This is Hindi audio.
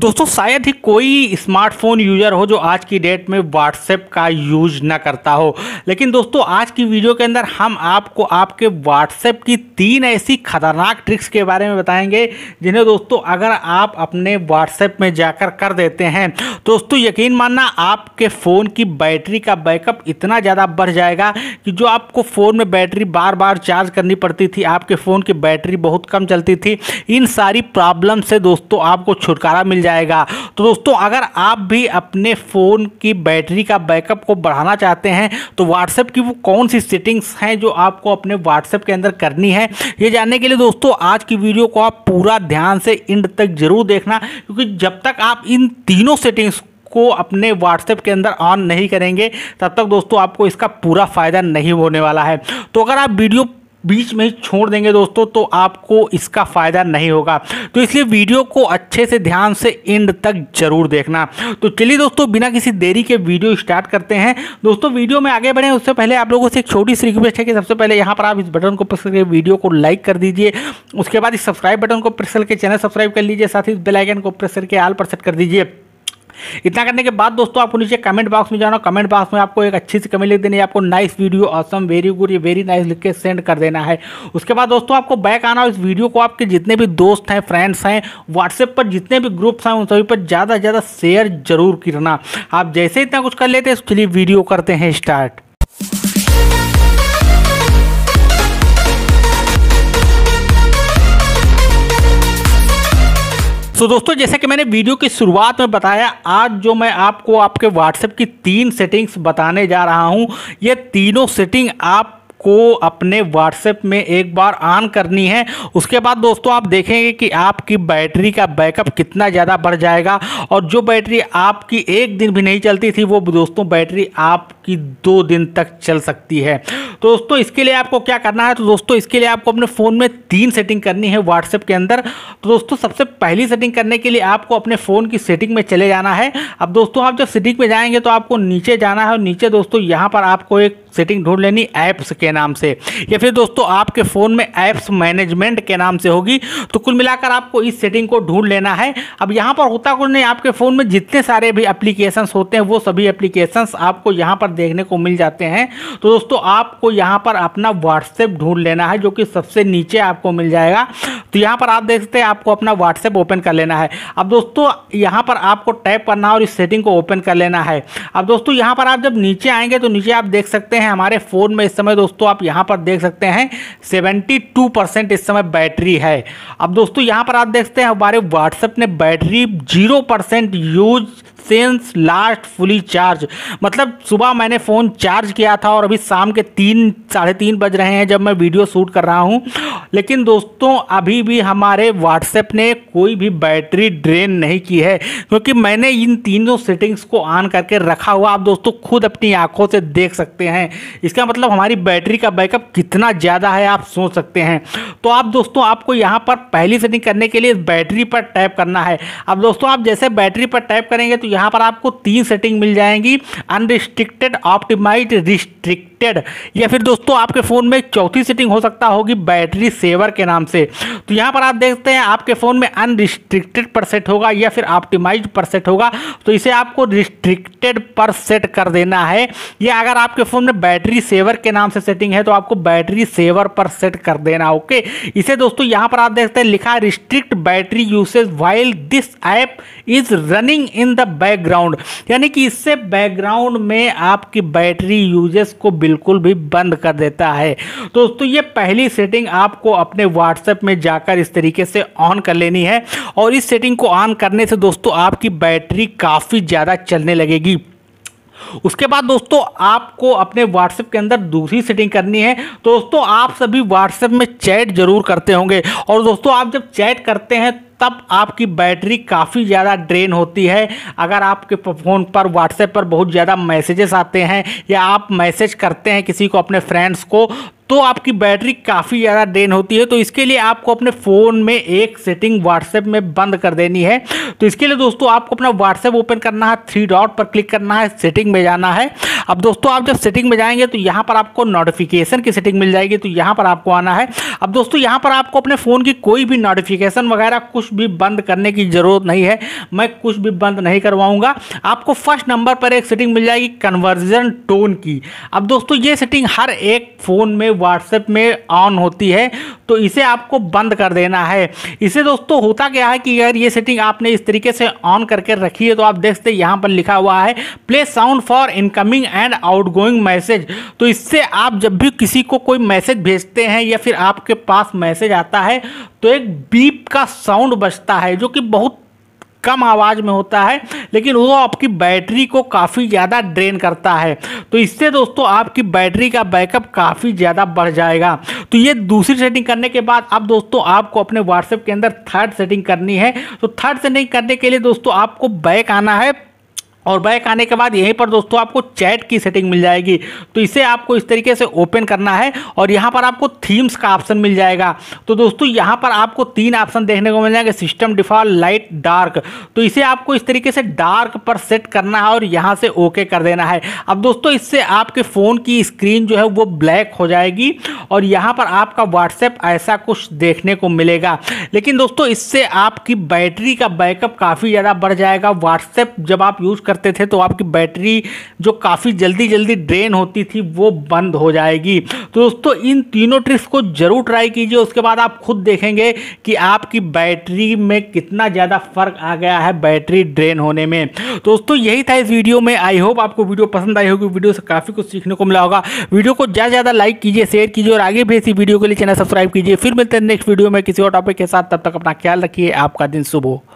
दोस्तों शायद ही कोई स्मार्टफोन यूज़र हो जो आज की डेट में व्हाट्सएप का यूज ना करता हो लेकिन दोस्तों आज की वीडियो के अंदर हम आपको आपके व्हाट्सएप की तीन ऐसी खतरनाक ट्रिक्स के बारे में बताएंगे जिन्हें दोस्तों अगर आप अपने व्हाट्सएप में जाकर कर देते हैं दोस्तों यकीन मानना आपके फ़ोन की बैटरी का बैकअप इतना ज़्यादा बढ़ जाएगा कि जो आपको फ़ोन में बैटरी बार बार चार्ज करनी पड़ती थी आपके फ़ोन की बैटरी बहुत कम चलती थी इन सारी प्रॉब्लम से दोस्तों आपको छुटकारा मिल जाएगा तो दोस्तों अगर आप भी अपने फ़ोन की बैटरी का बैकअप को बढ़ाना चाहते हैं तो व्हाट्सएप की वो कौन सी सेटिंग्स हैं जो आपको अपने व्हाट्सएप के अंदर करनी है ये जानने के लिए दोस्तों आज की वीडियो को आप पूरा ध्यान से इंड तक जरूर देखना क्योंकि जब तक आप इन तीनों सेटिंग्स को अपने व्हाट्सएप के अंदर ऑन नहीं करेंगे तब तक दोस्तों आपको इसका पूरा फ़ायदा नहीं होने वाला है तो अगर आप वीडियो बीच में छोड़ देंगे दोस्तों तो आपको इसका फ़ायदा नहीं होगा तो इसलिए वीडियो को अच्छे से ध्यान से एंड तक जरूर देखना तो चलिए दोस्तों बिना किसी देरी के वीडियो स्टार्ट करते हैं दोस्तों वीडियो में आगे बढ़ें उससे पहले आप लोगों से एक छोटी सी रिक्वेस्ट है कि सबसे पहले यहाँ पर आप इस बटन को प्रेस करके वीडियो को लाइक कर दीजिए उसके बाद इस सब्सक्राइब बटन को प्रेस करके चैनल सब्सक्राइब कर लीजिए साथ ही इस बेलाइकन को प्रेस करके आल पर सेट कर दीजिए इतना करने के बाद दोस्तों आपको नीचे कमेंट बॉक्स में जाना कमेंट बॉक्स में आपको एक अच्छी सी कमेंट लिख देनी है आपको nice video awesome very good ये वेरी नाइस लिख के सेंड कर देना है उसके बाद दोस्तों आपको बैक आना और इस वीडियो को आपके जितने भी दोस्त हैं फ्रेंड्स हैं व्हाट्सएप पर जितने भी ग्रुप्स हैं उन सभी पर ज़्यादा से ज़्यादा शेयर जरूर करना आप जैसे इतना कुछ कर लेते हैं चलिए वीडियो करते हैं स्टार्ट सो so, दोस्तों जैसा कि मैंने वीडियो की शुरुआत में बताया आज जो मैं आपको आपके व्हाट्सएप की तीन सेटिंग्स बताने जा रहा हूँ ये तीनों सेटिंग आप को अपने व्हाट्सएप में एक बार ऑन करनी है उसके बाद दोस्तों आप देखेंगे कि आपकी बैटरी का बैकअप कितना ज़्यादा बढ़ जाएगा और जो बैटरी आपकी एक दिन भी नहीं चलती थी वो दोस्तों बैटरी आपकी दो दिन तक चल सकती है तो दोस्तों इसके लिए आपको क्या करना है तो दोस्तों इसके लिए आपको अपने फ़ोन में तीन सेटिंग करनी है व्हाट्सएप के अंदर तो दोस्तों सबसे पहली सेटिंग करने के लिए आपको अपने फ़ोन की सेटिंग में चले जाना है अब दोस्तों आप जब सेटिंग में जाएंगे तो आपको नीचे जाना है और नीचे दोस्तों यहाँ पर आपको एक सेटिंग ढूंढ लेनी ऐप्स के के नाम से या फिर दोस्तों आपके फ़ोन में एप्स मैनेजमेंट के नाम से होगी तो कुल मिलाकर आपको इस सेटिंग को ढूंढ लेना है अब यहां पर होता कुछ नहीं आपके फ़ोन में जितने सारे भी एप्लीकेशंस होते हैं वो सभी एप्लीकेशंस आपको यहां पर देखने को मिल जाते हैं तो दोस्तों आपको यहां पर अपना व्हाट्सएप ढूंढ लेना है जो कि सबसे नीचे आपको मिल जाएगा तो यहां पर आप देख सकते हैं आपको अपना व्हाट्सएप ओपन कर लेना है अब दोस्तों यहां पर आपको टैप करना और इस सेटिंग को ओपन कर लेना है अब दोस्तों यहां पर आप जब नीचे आएंगे तो नीचे आप देख सकते हैं हमारे फ़ोन में इस समय दोस्तों दोस्तों आप यहाँ पर देख सकते हैं सेवेंटी टू परसेंट इस समय बैटरी है अब दोस्तों यहाँ पर आप देखते हैं हमारे व्हाट्सएप ने battery zero percent use since last fully charge मतलब सुबह मैंने फ़ोन चार्ज किया था और अभी शाम के तीन साढ़े तीन बज रहे हैं जब मैं वीडियो शूट कर रहा हूँ लेकिन दोस्तों अभी भी हमारे व्हाट्सएप ने कोई भी बैटरी ड्रेन नहीं की है क्योंकि मैंने इन तीनों सेटिंग्स को ऑन करके रखा हुआ आप दोस्तों खुद अपनी आँखों से देख सकते हैं इसका मतलब हमारी बैटरी का बैकअप कितना ज़्यादा है आप सोच सकते हैं तो आप दोस्तों आपको यहाँ पर पहली सेटिंग करने के लिए बैटरी पर टैप करना है अब दोस्तों आप जैसे बैटरी पर टैप करेंगे तो यहाँ पर आपको तीन सेटिंग मिल जाएंगी अनरिस्ट्रिक्टेड ऑप्टिमाइज रिस्ट्रिक्टेड या फिर दोस्तों आपके फ़ोन में चौथी सेटिंग हो सकता होगी बैटरी सेवर के नाम से तो यहाँ पर आप देखते हैं आपके फ़ोन में अनरिस्ट्रिक्टेड पर सेट होगा या फिर ऑप्टिमाइज पर सेट होगा तो इसे आपको रिस्ट्रिक्टेड पर सेट कर देना है या अगर आपके फ़ोन में बैटरी सेवर के नाम से सेटिंग है तो आपको बैटरी सेवर पर सेट कर देना ओके इसे दोस्तों यहाँ पर आप देखते हैं लिखा restrict battery usage while this app is running in the background यानी कि इससे बैकग्राउंड में आपकी बैटरी यूजेस को बिल्कुल भी बंद कर देता है दोस्तों ये पहली सेटिंग आपको अपने व्हाट्सएप में जाकर इस तरीके से ऑन कर लेनी है और इस सेटिंग को ऑन करने से दोस्तों आपकी बैटरी काफ़ी ज़्यादा चलने लगेगी उसके बाद दोस्तों आपको अपने व्हाट्सएप के अंदर दूसरी सेटिंग करनी है तो दोस्तों आप सभी व्हाट्सएप में चैट जरूर करते होंगे और दोस्तों आप जब चैट करते हैं तब आपकी बैटरी काफ़ी ज़्यादा ड्रेन होती है अगर आपके फ़ोन पर व्हाट्सएप पर बहुत ज़्यादा मैसेजेस आते हैं या आप मैसेज करते हैं किसी को अपने फ्रेंड्स को तो आपकी बैटरी काफ़ी ज़्यादा ड्रेन होती है तो इसके लिए आपको अपने फ़ोन में एक सेटिंग व्हाट्सएप में बंद कर देनी है तो इसके लिए दोस्तों आपको अपना व्हाट्सएप ओपन करना है थ्री डॉट पर क्लिक करना है सेटिंग में जाना है अब दोस्तों आप जब सेटिंग में जाएंगे तो यहाँ पर आपको नोटिफिकेशन की सेटिंग मिल जाएगी तो यहाँ पर आपको आना है अब दोस्तों यहाँ पर आपको अपने फ़ोन की कोई भी नोटिफिकेशन वगैरह कुछ भी बंद करने की ज़रूरत नहीं है मैं कुछ भी बंद नहीं करवाऊँगा आपको फर्स्ट नंबर पर एक सेटिंग मिल जाएगी कन्वर्जन टोन की अब दोस्तों ये सेटिंग हर एक फ़ोन में व्हाट्सएप में ऑन होती है तो इसे आपको बंद कर देना है इसे दोस्तों होता क्या है कि अगर ये सेटिंग आपने इस तरीके से ऑन करके रखी है तो आप देखते यहाँ पर लिखा हुआ है play sound for incoming and out message तो इससे आप जब भी किसी को कोई मैसेज भेजते हैं या फिर आपके पास मैसेज आता है तो एक बीप का साउंड बजता है जो कि बहुत कम आवाज़ में होता है लेकिन वो आपकी बैटरी को काफ़ी ज़्यादा ड्रेन करता है तो इससे दोस्तों आपकी बैटरी का बैकअप काफ़ी ज़्यादा बढ़ जाएगा तो ये दूसरी सेटिंग करने के बाद अब दोस्तों आपको अपने व्हाट्सएप के अंदर थर्ड सेटिंग करनी है तो थर्ड सेटिंग करने के लिए दोस्तों आपको बैक आना है और बैक आने के बाद यहीं पर दोस्तों आपको चैट की सेटिंग मिल जाएगी तो इसे आपको इस तरीके से ओपन करना है और यहाँ पर आपको थीम्स का ऑप्शन मिल जाएगा तो दोस्तों यहाँ पर आपको तीन ऑप्शन देखने को मिल जाएंगे सिस्टम डिफॉल्ट लाइट डार्क तो इसे आपको इस तरीके से डार्क पर सेट करना है और यहाँ से ओके कर देना है अब दोस्तों इससे आपके फ़ोन की स्क्रीन जो है वो ब्लैक हो जाएगी और यहाँ पर आपका व्हाट्सएप ऐसा कुछ देखने को मिलेगा लेकिन दोस्तों इससे आपकी बैटरी का बैकअप काफ़ी ज़्यादा बढ़ जाएगा व्हाट्सएप जब आप यूज़ कर करते थे तो आपकी बैटरी जो काफ़ी जल्दी जल्दी ड्रेन होती थी वो बंद हो जाएगी तो दोस्तों इन तीनों ट्रिक्स को ज़रूर ट्राई कीजिए उसके बाद आप खुद देखेंगे कि आपकी बैटरी में कितना ज़्यादा फ़र्क आ गया है बैटरी ड्रेन होने में तो दोस्तों यही था इस वीडियो में आई होप आपको वीडियो पसंद आई होगी वीडियो से काफ़ी कुछ सीखने को मिला होगा वीडियो को ज़्यादा ज़्यादा लाइक कीजिए शेयर कीजिए और आगे भी इसी वीडियो के लिए चैनल सब्सक्राइब कीजिए फिर मिलते हैं नेक्स्ट वीडियो में किसी और टॉपिक के साथ तब तक अपना ख्याल रखिए आपका दिन शुभ हो